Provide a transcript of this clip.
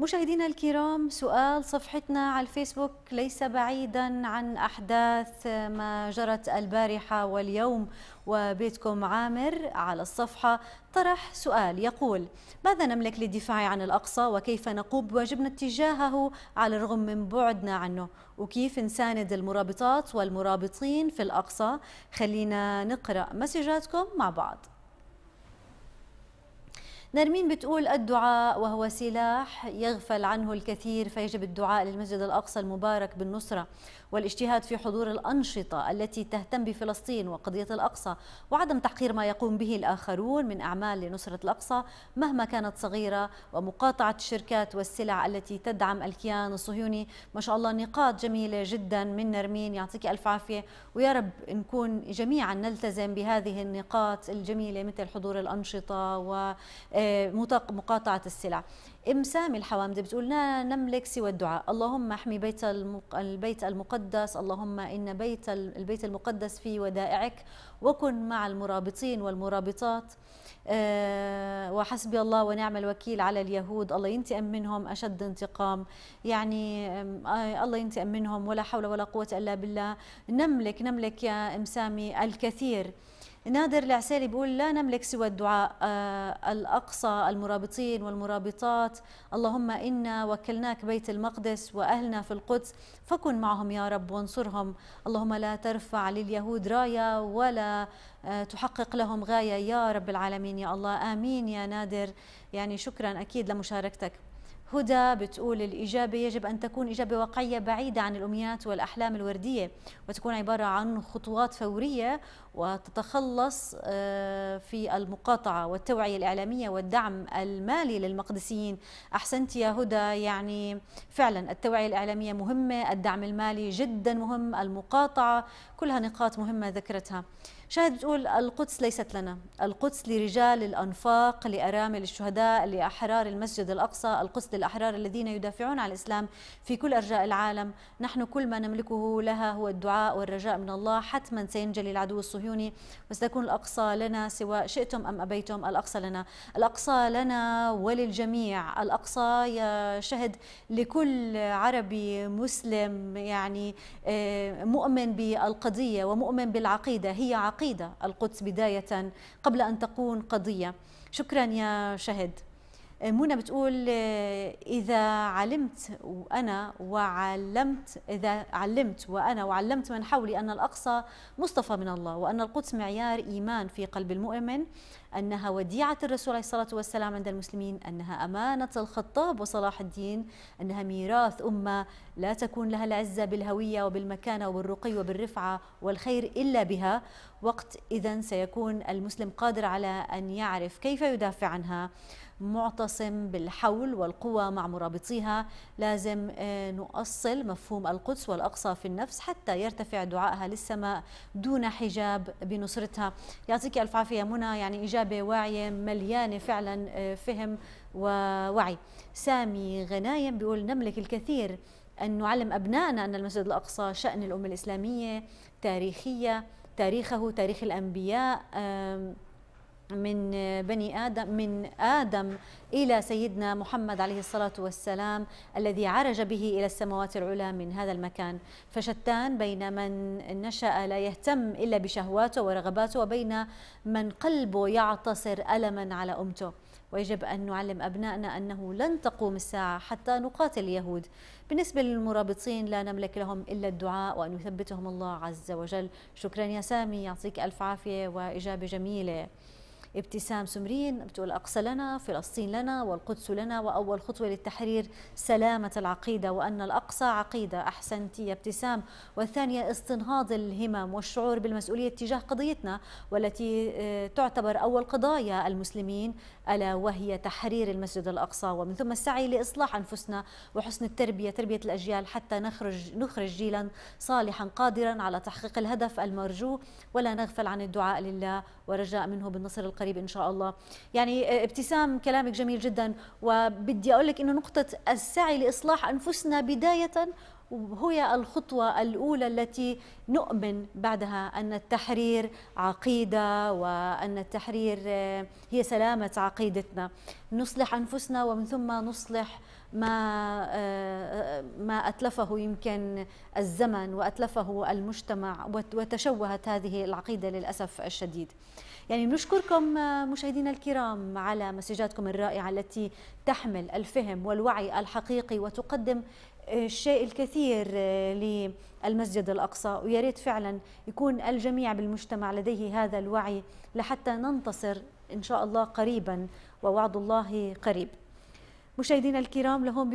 مشاهدينا الكرام سؤال صفحتنا على الفيسبوك ليس بعيدا عن أحداث ما جرت البارحة واليوم وبيتكم عامر على الصفحة طرح سؤال يقول ماذا نملك للدفاع عن الأقصى وكيف نقوم بواجبنا تجاهه على الرغم من بعدنا عنه وكيف نساند المرابطات والمرابطين في الأقصى خلينا نقرأ مسجاتكم مع بعض نرمين بتقول الدعاء وهو سلاح يغفل عنه الكثير فيجب الدعاء للمسجد الأقصى المبارك بالنصرة والاجتهاد في حضور الأنشطة التي تهتم بفلسطين وقضية الأقصى وعدم تحقير ما يقوم به الآخرون من أعمال لنصرة الأقصى مهما كانت صغيرة ومقاطعة الشركات والسلع التي تدعم الكيان الصهيوني ما شاء الله نقاط جميلة جدا من نرمين يعطيك ألف عافية ويا رب نكون جميعا نلتزم بهذه النقاط الجميلة مثل حضور الأنشطة و آه، مقاطعة السلع ام سامي الحوامدي بتقول لا نملك سوى الدعاء اللهم احمي بيت البيت المقدس اللهم ان بيت البيت المقدس في ودائعك وكن مع المرابطين والمرابطات آه، وحسبي الله ونعم الوكيل على اليهود الله ينتقم منهم أشد انتقام يعني آه، الله ينتقم منهم ولا حول ولا قوة إلا بالله نملك نملك يا إمسامي الكثير نادر العسالي بيقول لا نملك سوى الدعاء آه، الأقصى المرابطين والمرابطات اللهم إنا وكلناك بيت المقدس وأهلنا في القدس فكن معهم يا رب وانصرهم اللهم لا ترفع لليهود راية ولا آه، تحقق لهم غاية يا رب العالمين يا الله آمين يا نادر يعني شكرا أكيد لمشاركتك هدى بتقول الإجابة يجب أن تكون إجابة واقعية بعيدة عن الأمنيات والأحلام الوردية وتكون عبارة عن خطوات فورية وتتخلص آه، في المقاطعة والتوعية الإعلامية والدعم المالي للمقدسيين أحسنت يا هدى يعني فعلا التوعية الإعلامية مهمة الدعم المالي جدا مهم المقاطعة كلها نقاط مهمة ذكرتها شاهد بتقول القدس ليست لنا القدس لرجال الأنفاق لأرامل الشهداء لأحرار المسجد الأقصى القدس للأحرار الذين يدافعون عن الإسلام في كل أرجاء العالم نحن كل ما نملكه لها هو الدعاء والرجاء من الله حتما سينجلي العدو الصهيوني وستكون الأقصى لنا سواء شئتم أم أبيتم الأقصى لنا الأقصى لنا وللجميع الأقصى يا شهد لكل عربي مسلم يعني آه، مؤمن بالقضية ومؤمن بالعقيدة هي عقيدة العقيدة القدس بداية قبل أن تكون قضية شكرا يا شهد منى بتقول آه، إذا علمت وأنا وعلمت إذا علمت وأنا وعلمت من حولي أن الأقصى مصطفى من الله وأن القدس معيار إيمان في قلب المؤمن أنها وديعة الرسول عليه الصلاة والسلام عند المسلمين أنها أمانة الخطاب وصلاح الدين أنها ميراث أمة لا تكون لها العزة بالهوية وبالمكانة وبالرقي وبالرفعة والخير إلا بها وقت إذا سيكون المسلم قادر على أن يعرف كيف يدافع عنها معتصم بالحول والقوى مع مرابطيها لازم آه، نؤصل مفهوم القدس والأقصى في النفس حتى يرتفع دعائها للسماء دون حجاب بنصرتها يعطيك ألف عافية منى يعني إجابة واعية مليانة فعلا آه، فهم ووعي سامي غنايم بيقول نملك الكثير أن نعلم أبنائنا أن المسجد الأقصى شأن الأمة الإسلامية تاريخية تاريخه تاريخ الأنبياء من آه، بني آدم من آدم إلى سيدنا محمد عليه الصلاة والسلام الذي عرج به إلى السماوات العلى من هذا المكان فشتان بين من نشأ لا يهتم إلا بشهواته ورغباته وبين من قلبه يعتصر ألما على أمته ويجب أن نعلم أبنائنا أنه لن تقوم الساعة حتى نقاتل اليهود بالنسبة للمرابطين لا نملك لهم إلا الدعاء وأن يثبتهم الله عز وجل شكرا يا سامي يعطيك ألف عافية وإجابة جميلة ابتسام سمرين بتقول أقصى لنا فلسطين لنا والقدس لنا وأول خطوة للتحرير سلامة العقيدة وأن الأقصى عقيدة أحسنت يا ابتسام والثانية استنهاض الهمم والشعور بالمسؤولية تجاه قضيتنا والتي آه، تعتبر أول قضايا المسلمين ألا وهي تحرير المسجد الأقصى ومن ثم السعي لإصلاح أنفسنا وحسن التربية تربية الأجيال حتى نخرج نخرج جيلا صالحا قادرا على تحقيق الهدف المرجو ولا نغفل عن الدعاء لله ورجاء منه بالنصر القادم قريب ان شاء الله يعني آه، ابتسام كلامك جميل جدا وبدي اقول لك انه نقطه السعي لاصلاح انفسنا بدايه وهي الخطوة الأولى التي نؤمن بعدها أن التحرير عقيدة وأن التحرير آه، هي سلامة عقيدتنا نصلح أنفسنا ومن ثم نصلح ما آه، آه، ما أتلفه يمكن الزمن وأتلفه المجتمع وتشوهت هذه العقيدة للأسف الشديد يعني نشكركم مشاهدينا الكرام على مسجاتكم الرائعة التي تحمل الفهم والوعي الحقيقي وتقدم الشيء الكثير آه، للمسجد الأقصى ويا ريت فعلا يكون الجميع بالمجتمع لديه هذا الوعي لحتى ننتصر إن شاء الله قريبا ووعد الله قريب مشاهدينا الكرام لهم